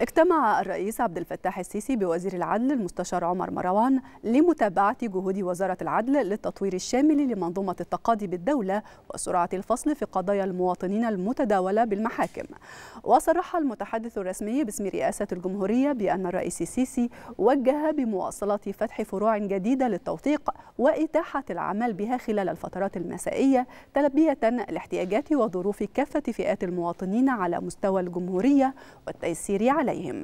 اجتمع الرئيس عبد الفتاح السيسي بوزير العدل المستشار عمر مروان لمتابعة جهود وزارة العدل للتطوير الشامل لمنظومة التقاضي بالدولة وسرعة الفصل في قضايا المواطنين المتداولة بالمحاكم وصرح المتحدث الرسمي باسم رئاسة الجمهورية بأن الرئيس السيسي وجه بمواصلة فتح فروع جديدة للتوثيق وإتاحة العمل بها خلال الفترات المسائية تلبية لاحتياجات وظروف كافة فئات المواطنين على مستوى الجمهورية والتيسير عليها. عليهم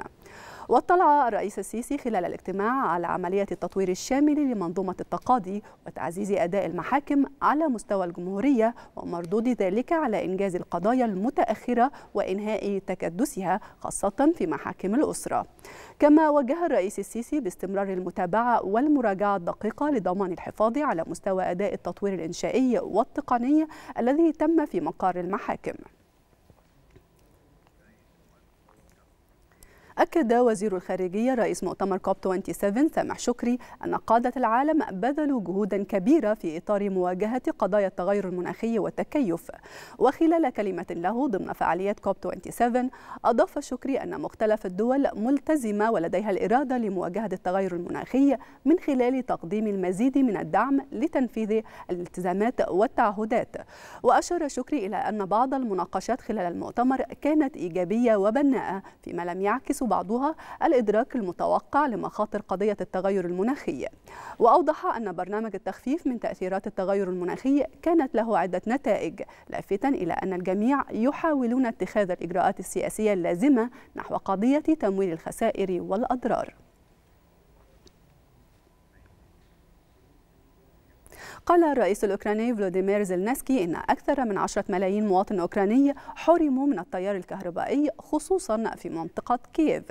واطلع الرئيس السيسي خلال الاجتماع على عملية التطوير الشامل لمنظومة التقاضي وتعزيز أداء المحاكم على مستوى الجمهورية ومردود ذلك على إنجاز القضايا المتأخرة وإنهاء تكدسها خاصة في محاكم الأسرة كما وجه الرئيس السيسي باستمرار المتابعة والمراجعة الدقيقة لضمان الحفاظ على مستوى أداء التطوير الإنشائي والتقني الذي تم في مقار المحاكم أكد وزير الخارجية رئيس مؤتمر كوب 27 سامح شكري أن قادة العالم بذلوا جهودا كبيرة في إطار مواجهة قضايا التغير المناخي والتكيف وخلال كلمة له ضمن فعاليات كوب 27 أضاف شكري أن مختلف الدول ملتزمة ولديها الإرادة لمواجهة التغير المناخي من خلال تقديم المزيد من الدعم لتنفيذ الالتزامات والتعهدات وأشار شكري إلى أن بعض المناقشات خلال المؤتمر كانت إيجابية وبناءة فيما لم يعكس بعضها الإدراك المتوقع لمخاطر قضية التغير المناخي وأوضح أن برنامج التخفيف من تأثيرات التغير المناخي كانت له عدة نتائج لافتا إلى أن الجميع يحاولون اتخاذ الإجراءات السياسية اللازمة نحو قضية تمويل الخسائر والأضرار قال الرئيس الأوكراني فلوديمير زيلنسكي إن أكثر من 10 ملايين مواطن أوكراني حرموا من التيار الكهربائي خصوصا في منطقة كييف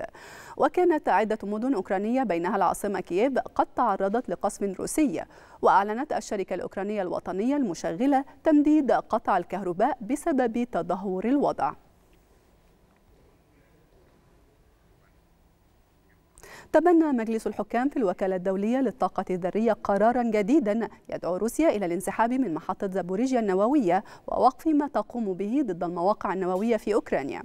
وكانت عدة مدن أوكرانية بينها العاصمة كييف قد تعرضت لقصف روسي وأعلنت الشركة الأوكرانية الوطنية المشغلة تمديد قطع الكهرباء بسبب تدهور الوضع تبنى مجلس الحكام في الوكالة الدولية للطاقة الذرية قرارا جديدا يدعو روسيا إلى الانسحاب من محطة زابوريجيا النووية ووقف ما تقوم به ضد المواقع النووية في أوكرانيا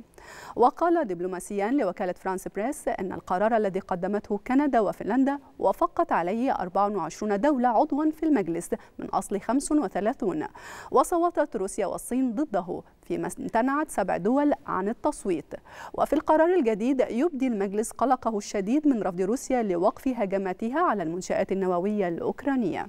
وقال دبلوماسيان لوكالة فرانس بريس أن القرار الذي قدمته كندا وفنلندا وافقت عليه 24 دولة عضوا في المجلس من أصل 35 وصوتت روسيا والصين ضده فيما امتنعت سبع دول عن التصويت وفي القرار الجديد يبدي المجلس قلقه الشديد من رفض روسيا لوقف هجماتها على المنشآت النووية الأوكرانية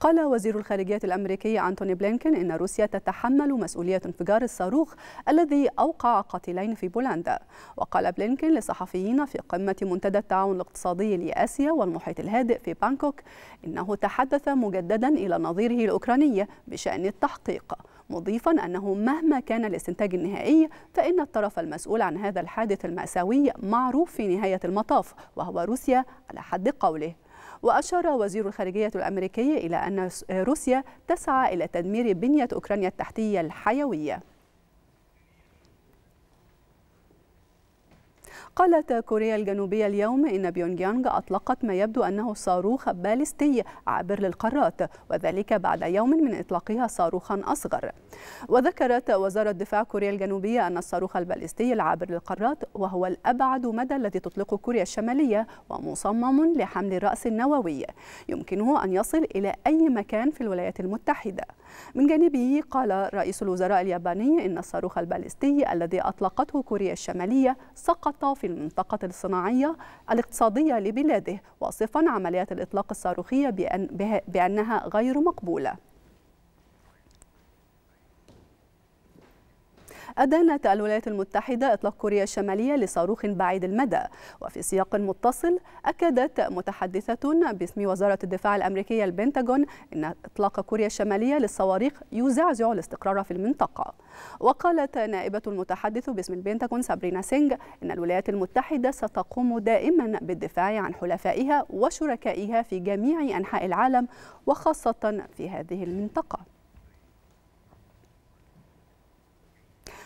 قال وزير الخارجية الأمريكي أنتوني بلينكن إن روسيا تتحمل مسؤولية انفجار الصاروخ الذي أوقع قتيلين في بولندا وقال بلينكن لصحفيين في قمة منتدى التعاون الاقتصادي لآسيا والمحيط الهادئ في بانكوك إنه تحدث مجددا إلى نظيره الأوكراني بشأن التحقيق مضيفا أنه مهما كان الاستنتاج النهائي فإن الطرف المسؤول عن هذا الحادث المأساوي معروف في نهاية المطاف وهو روسيا على حد قوله وأشار وزير الخارجية الأمريكي إلى أن روسيا تسعى إلى تدمير بنية أوكرانيا التحتية الحيوية قالت كوريا الجنوبية اليوم إن بيونغيانغ أطلقت ما يبدو أنه صاروخ باليستي عابر للقارات وذلك بعد يوم من إطلاقها صاروخا أصغر وذكرت وزارة دفاع كوريا الجنوبية أن الصاروخ الباليستي العابر للقارات وهو الأبعد مدى الذي تطلقه كوريا الشمالية ومصمم لحمل الرأس النووي يمكنه أن يصل إلى أي مكان في الولايات المتحدة من جانبه قال رئيس الوزراء الياباني إن الصاروخ البالستي الذي أطلقته كوريا الشمالية سقط في المنطقة الصناعية الاقتصادية لبلاده واصفا عمليات الإطلاق الصاروخية بأن بأنها غير مقبولة أدانت الولايات المتحدة إطلاق كوريا الشمالية لصاروخ بعيد المدى وفي سياق متصل أكدت متحدثة باسم وزارة الدفاع الأمريكية البنتاغون أن إطلاق كوريا الشمالية للصواريخ يزعزع الاستقرار في المنطقة وقالت نائبة المتحدث باسم البنتاغون سابرينا سينج أن الولايات المتحدة ستقوم دائما بالدفاع عن حلفائها وشركائها في جميع أنحاء العالم وخاصة في هذه المنطقة